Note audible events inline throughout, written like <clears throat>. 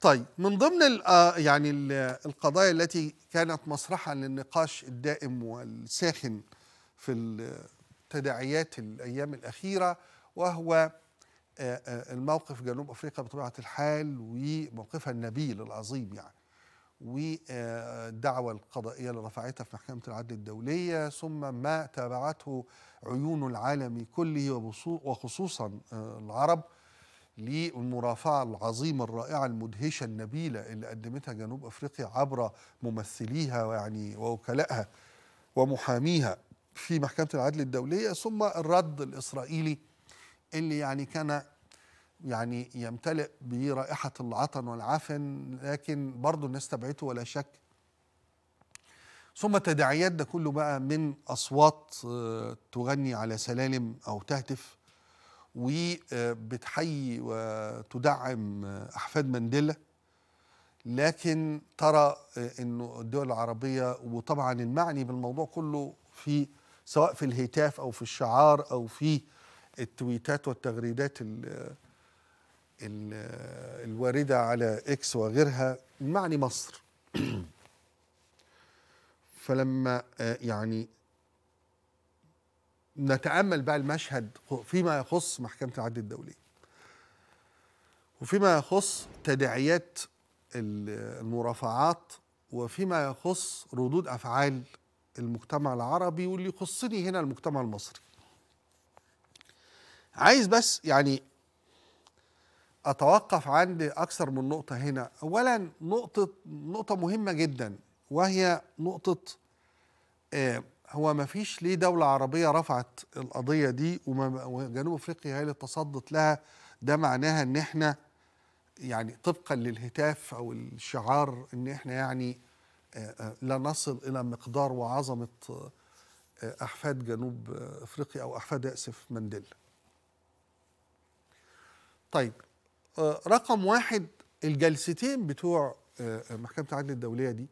طيب من ضمن آه، يعني القضايا التي كانت مسرحا للنقاش الدائم والساخن في التداعيات الايام الاخيره وهو آه، آه، الموقف جنوب افريقيا بطبيعه الحال وموقفها النبيل العظيم يعني والدعوة القضائية اللي رفعتها في محكمة العدل الدولية ثم ما تابعته عيون العالم كله وخصوصا العرب للمرافعة العظيمة الرائعة المدهشة النبيلة اللي قدمتها جنوب أفريقيا عبر ممثليها يعني ووكلائها ومحاميها في محكمة العدل الدولية ثم الرد الإسرائيلي اللي يعني كان يعني يمتلئ برائحة العطن والعفن لكن برضه الناس تبعته ولا شك ثم تداعيات ده كله بقى من أصوات آه، تغني على سلالم أو تهتف وبتحيي وتدعم احفاد مانديلا لكن ترى انه الدول العربيه وطبعا المعني بالموضوع كله في سواء في الهتاف او في الشعار او في التويتات والتغريدات الوارده على اكس وغيرها المعني مصر <clears throat> فلما آه، يعني نتأمل بقى المشهد فيما يخص محكمة العدل الدولي وفيما يخص تداعيات المرافعات وفيما يخص ردود أفعال المجتمع العربي واللي يخصني هنا المجتمع المصري عايز بس يعني أتوقف عند أكثر من نقطة هنا أولا نقطة, نقطة مهمة جدا وهي نقطة آه هو ما فيش ليه دولة عربية رفعت القضية دي وجنوب أفريقيا هي اللي تصدت لها ده معناها إن إحنا يعني طبقا للهتاف أو الشعار إن إحنا يعني آه، آه، لا نصل إلى مقدار وعظمة آه، أحفاد جنوب أفريقيا أو أحفاد أسف مانديلا طيب رقم واحد الجلستين بتوع محكمة العدل الدولية دي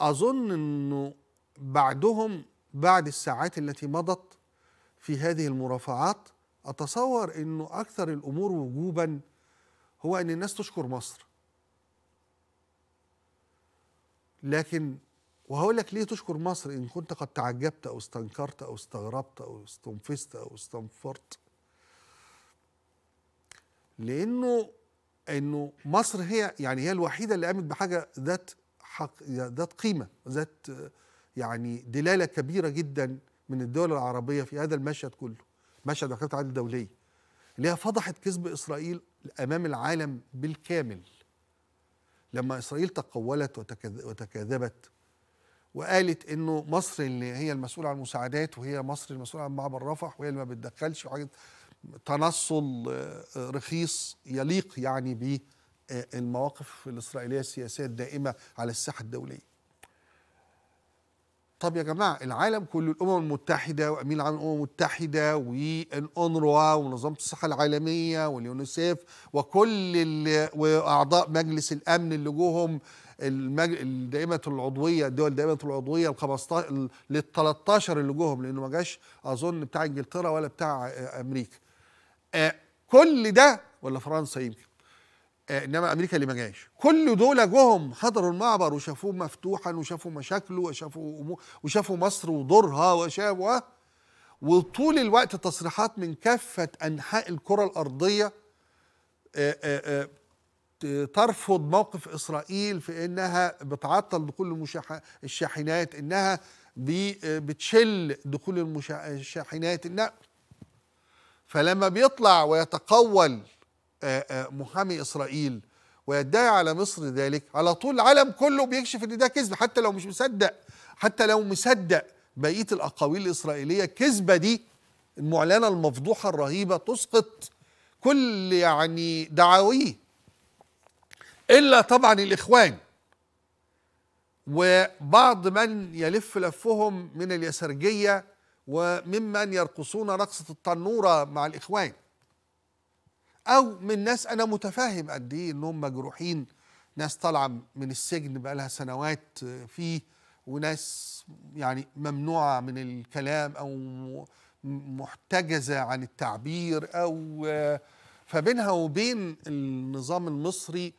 أظن إنه بعدهم بعد الساعات التي مضت في هذه المرافعات أتصور أنه أكثر الأمور وجوبا هو أن الناس تشكر مصر لكن وهقول لك ليه تشكر مصر إن كنت قد تعجبت أو استنكرت أو استغربت أو استنفذت أو استنفرت لأنه انه مصر هي يعني هي الوحيده اللي قامت بحاجه ذات حق ذات قيمه ذات يعني دلاله كبيره جدا من الدول العربيه في هذا المشهد كله مشهد عقدة العدل الدوليه اللي هي فضحت كذب اسرائيل امام العالم بالكامل لما اسرائيل تقولت وتكاذبت وقالت انه مصر اللي هي المسؤوله عن المساعدات وهي مصر المسؤوله عن معبر رفح وهي اللي ما بتدخلش وحاجه تنصل آه، رخيص يليق يعني بالمواقف الاسرائيليه السياسيه الدائمه على الساحه الدوليه طب يا جماعه العالم كله الامم المتحده وامين العام الامم المتحده والانروا ومنظمه الصحه العالميه واليونيسيف وكل واعضاء مجلس الامن اللي جوهم المج... دائمه العضويه الدول دائمه العضويه ال 15 لل 13 اللي جوهم لانه ما جاش اظن بتاع انجلترا ولا بتاع امريكا آه، كل ده ولا فرنسا يمكن آه، انما امريكا اللي ما جاش كل دول جوهم حضروا المعبر وشافوه مفتوحا وشافوا مشاكله وشافوا وشافوا مصر ودورها وشافوا وطول الوقت تصريحات من كافه انحاء الكره الارضيه آه، آه، ترفض موقف اسرائيل في انها بتعطل دخول الشاحنات انها بتشل دخول الشاحنات انها فلما بيطلع ويتقول آه، آه، محامي إسرائيل ويدعي على مصر ذلك على طول العالم كله بيكشف ان ده كذب حتى لو مش مصدق حتى لو مصدق بقيه الاقاويل الاسرائيليه الكذبه دي المعلنه المفضوحه الرهيبه تسقط كل يعني دعاويه الا طبعا الاخوان وبعض من يلف لفهم من اليسرجيه وممن يرقصون رقصه التنوره مع الاخوان او من ناس انا متفاهم قد ايه انهم مجروحين ناس طالعه من السجن بقى لها سنوات فيه وناس يعني ممنوعه من الكلام او محتجزه عن التعبير او فبينها وبين النظام المصري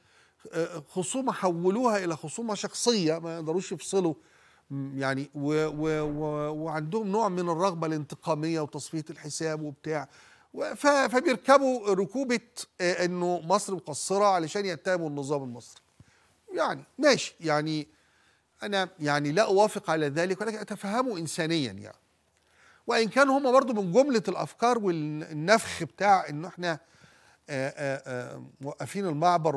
خصومه حولوها الى خصومه شخصيه ما يقدروش يفصلوا يعني و و و وعندهم نوع من الرغبه الانتقاميه وتصفيه الحساب وبتاع فبيركبوا ركوبه آه، انه مصر مقصره علشان يتهموا النظام المصري يعني ماشي يعني انا يعني لا اوافق على ذلك ولكن اتفهمه انسانيا يعني وان كان هم برضو من جمله الافكار والنفخ بتاع انه احنا آه، آه، موقفين المعبر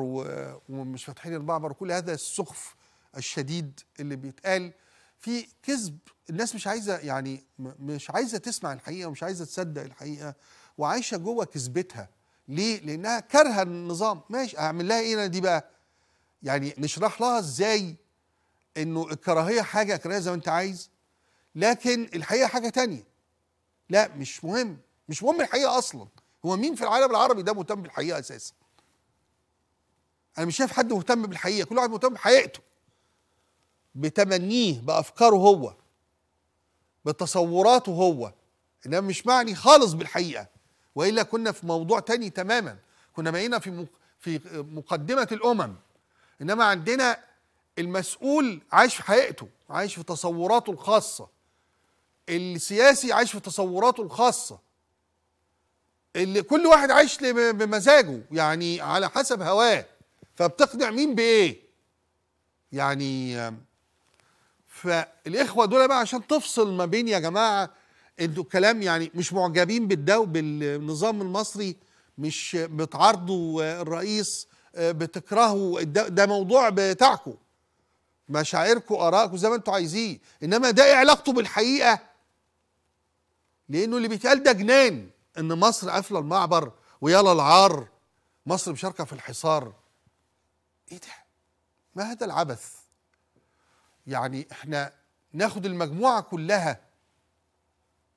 ومش فاتحين المعبر وكل هذا السخف الشديد اللي بيتقال في كذب الناس مش عايزه يعني مش عايزه تسمع الحقيقه ومش عايزه تصدق الحقيقه وعايشه جوه كذبتها ليه؟ لانها كارهه النظام ماشي اعمل لها ايه انا دي بقى؟ يعني نشرح لها ازاي انه الكراهيه حاجه كراهية زي ما انت عايز لكن الحقيقه حاجه تانية لا مش مهم مش مهم الحقيقه اصلا هو مين في العالم العربي ده مهتم بالحقيقه اساسا؟ انا مش شايف حد مهتم بالحقيقه كل واحد مهتم بحقيقته بتمنيه بافكاره هو بتصوراته هو انما مش معني خالص بالحقيقه والا كنا في موضوع تاني تماما كنا بقينا في في مقدمه الامم انما عندنا المسؤول عايش في حقيقته عايش في تصوراته الخاصه السياسي عايش في تصوراته الخاصه اللي كل واحد عايش بمزاجه يعني على حسب هواه فبتقنع مين بايه يعني فالاخوه دول بقى عشان تفصل ما بين يا جماعه انتوا كلام يعني مش معجبين بالدو بالنظام المصري مش بتعارضوا الرئيس آه، بتكرهوا ده, ده موضوع بتاعكم مشاعركم ارائكم زي ما انتوا عايزين انما ده ايه علاقته بالحقيقه لانه اللي بيتقال ده جنان ان مصر قافله المعبر ويلا العار مصر مشاركه في الحصار ايه ده ما هذا العبث يعني احنا ناخد المجموعه كلها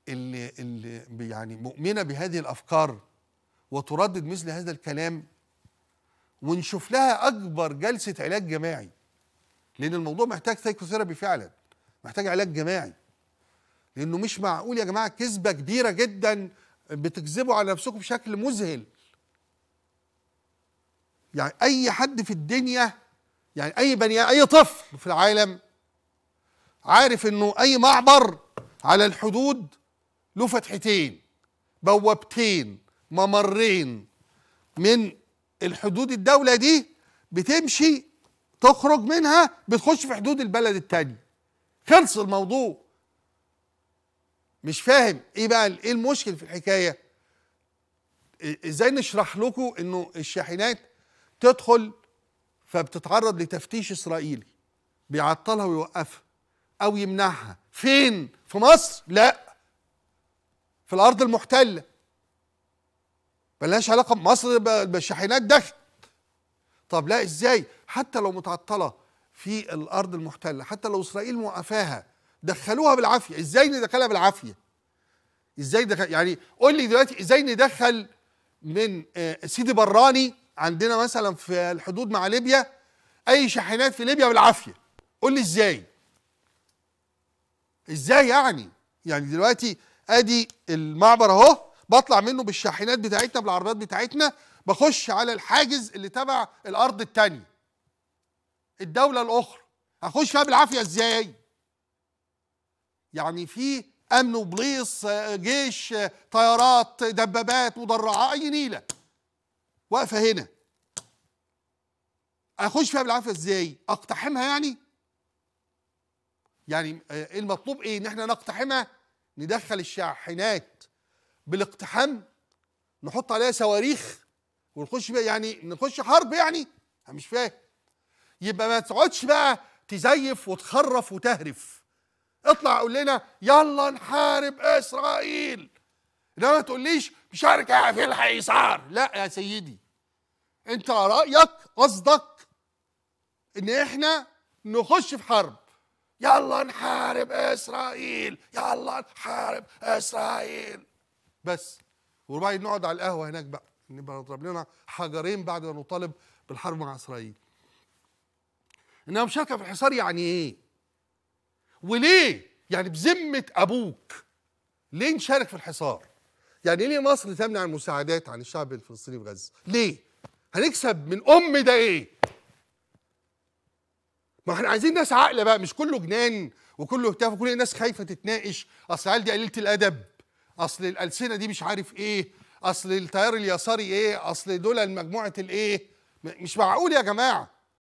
اللي, اللي يعني مؤمنه بهذه الافكار وتردد مثل هذا الكلام ونشوف لها اكبر جلسه علاج جماعي لان الموضوع محتاج سايكوثيرابي فعلا محتاج علاج جماعي لانه مش معقول يا جماعه كذبه كبيره جدا بتكذبوا على نفسكم بشكل مذهل يعني اي حد في الدنيا يعني اي بني اي طفل في العالم عارف انه اي معبر على الحدود له فتحتين بوابتين ممرين من الحدود الدولة دي بتمشي تخرج منها بتخش في حدود البلد التاني خلص الموضوع مش فاهم ايه بقى ايه المشكل في الحكايه ازاي نشرح لكم انه الشاحنات تدخل فبتتعرض لتفتيش اسرائيلي بيعطلها ويوقفها او يمنعها فين في مصر لا في الارض المحتله ملهاش علاقه بمصر بالشاحنات دخل طب لا ازاي حتى لو متعطله في الارض المحتله حتى لو اسرائيل موقفاها دخلوها بالعافيه ازاي ندخلها بالعافيه ازاي دخل يعني قول لي دلوقتي ازاي ندخل من آه، سيدي براني عندنا مثلا في الحدود مع ليبيا اي شاحنات في ليبيا بالعافيه قول لي ازاي ازاي يعني يعني دلوقتي ادي المعبر اهو بطلع منه بالشاحنات بتاعتنا بالعربيات بتاعتنا بخش على الحاجز اللي تبع الارض التانية الدولة الاخرى هخش فيها بالعافية ازاي يعني في امن وبليص جيش طيارات دبابات مدرعة اي نيلة واقفة هنا اخش فيها بالعافية ازاي اقتحمها يعني يعني آه، المطلوب ايه ان احنا نقتحمها ندخل الشاحنات بالاقتحام نحط عليها صواريخ ونخش بيها يعني نخش حرب يعني انا مش فاهم يبقى ما تقعدش بقى تزيف وتخرف وتهرف اطلع قول لنا يلا نحارب اسرائيل انما ما تقوليش مش عارف في الحصار لا يا سيدي انت رايك قصدك ان احنا نخش في حرب يلا نحارب اسرائيل يلا نحارب اسرائيل بس وبعدين نقعد على القهوه هناك بقى نبقى نضرب لنا حجرين بعد ما نطالب بالحرب مع اسرائيل انها مشاركه في الحصار يعني ايه وليه يعني بذمه ابوك ليه نشارك في الحصار يعني ليه مصر تمنع المساعدات عن الشعب الفلسطيني في غزه ليه هنكسب من ام ده ايه ما احنا عايزين ناس عاقله بقى مش كله جنان وكله هتاف وكل الناس خايفه تتناقش اصل العيال دي قليله الادب اصل الالسنه دي مش عارف ايه اصل التيار اليساري ايه اصل دول مجموعه الايه مش معقول يا جماعه